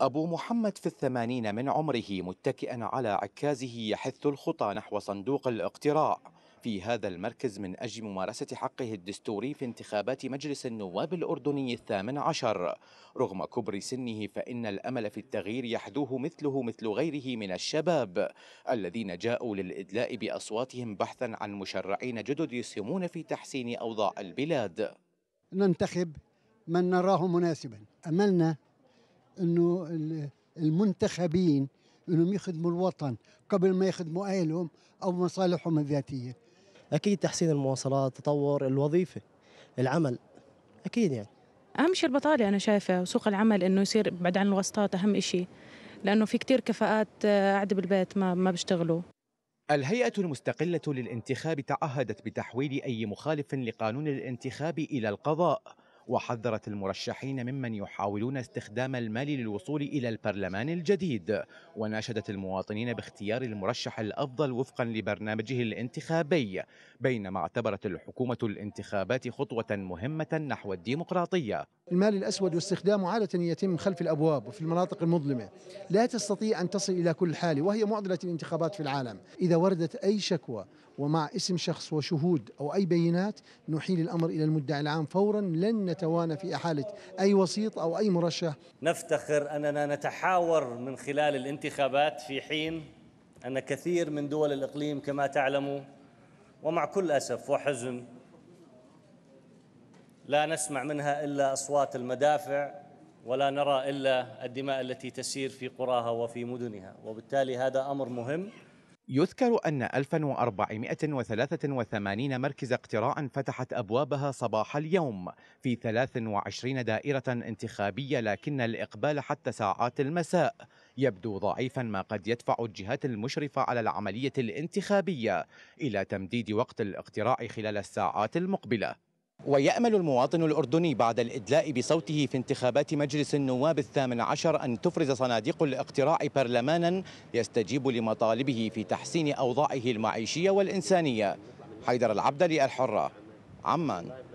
أبو محمد في الثمانين من عمره متكئا على عكازه يحث الخطى نحو صندوق الاقتراع في هذا المركز من أجل ممارسة حقه الدستوري في انتخابات مجلس النواب الأردني الثامن عشر رغم كبر سنه فإن الأمل في التغيير يحدوه مثله مثل غيره من الشباب الذين جاءوا للإدلاء بأصواتهم بحثا عن مشرعين جدد يسهمون في تحسين أوضاع البلاد ننتخب من نراه مناسبا أملنا انه المنتخبين انهم يخدموا الوطن قبل ما يخدموا اهلهم او مصالحهم الذاتيه اكيد تحسين المواصلات تطور الوظيفه العمل اكيد يعني اهم شيء البطاله انا شايفه وسوق العمل انه يصير بعد عن الواسطات اهم شيء لانه في كثير كفاءات آه، قاعده بالبيت ما ما بيشتغلوا الهيئة المستقلة للانتخاب تعهدت بتحويل أي مخالف لقانون الانتخاب إلى القضاء وحذرت المرشحين ممن يحاولون استخدام المال للوصول إلى البرلمان الجديد وناشدت المواطنين باختيار المرشح الأفضل وفقا لبرنامجه الانتخابي بينما اعتبرت الحكومة الانتخابات خطوة مهمة نحو الديمقراطية المال الأسود واستخدامه عادة يتم خلف الأبواب وفي المناطق المظلمة لا تستطيع أن تصل إلى كل حالة وهي معضلة الانتخابات في العالم إذا وردت أي شكوى ومع اسم شخص وشهود أو أي بينات نحيل الأمر إلى المدعي العام فورا لن نتوانى في إحالة أي وسيط أو أي مرشح نفتخر أننا نتحاور من خلال الانتخابات في حين أن كثير من دول الإقليم كما تعلموا ومع كل أسف وحزن لا نسمع منها الا اصوات المدافع ولا نرى الا الدماء التي تسير في قراها وفي مدنها وبالتالي هذا امر مهم يذكر أن 1483 مركز اقتراع فتحت أبوابها صباح اليوم في 23 دائرة انتخابية لكن الإقبال حتى ساعات المساء يبدو ضعيفا ما قد يدفع الجهات المشرفة على العملية الانتخابية إلى تمديد وقت الاقتراع خلال الساعات المقبلة ويأمل المواطن الأردني بعد الإدلاء بصوته في انتخابات مجلس النواب الثامن عشر أن تفرز صناديق الاقتراع برلمانا يستجيب لمطالبه في تحسين أوضاعه المعيشية والإنسانية حيدر العبدلي الحرة عمان